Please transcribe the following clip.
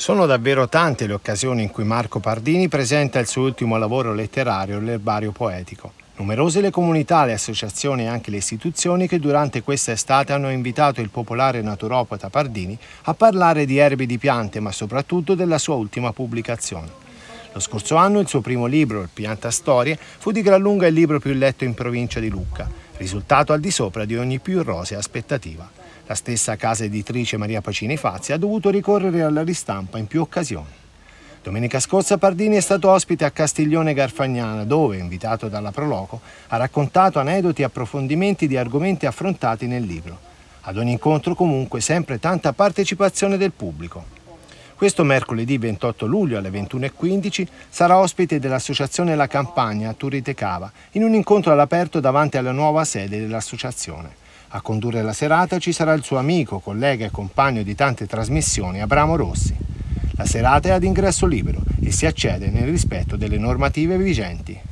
Sono davvero tante le occasioni in cui Marco Pardini presenta il suo ultimo lavoro letterario, l'erbario poetico. Numerose le comunità, le associazioni e anche le istituzioni che durante questa estate hanno invitato il popolare naturopata Pardini a parlare di erbe di piante, ma soprattutto della sua ultima pubblicazione. Lo scorso anno il suo primo libro, Il Pianta Storie, fu di gran lunga il libro più letto in provincia di Lucca risultato al di sopra di ogni più rosea aspettativa. La stessa casa editrice Maria Pacini Fazzi ha dovuto ricorrere alla ristampa in più occasioni. Domenica scorsa Pardini è stato ospite a Castiglione Garfagnana dove, invitato dalla Proloco, ha raccontato aneddoti e approfondimenti di argomenti affrontati nel libro. Ad ogni incontro comunque sempre tanta partecipazione del pubblico. Questo mercoledì 28 luglio alle 21.15 sarà ospite dell'Associazione La Campagna a Turrite Cava in un incontro all'aperto davanti alla nuova sede dell'associazione. A condurre la serata ci sarà il suo amico, collega e compagno di tante trasmissioni, Abramo Rossi. La serata è ad ingresso libero e si accede nel rispetto delle normative vigenti.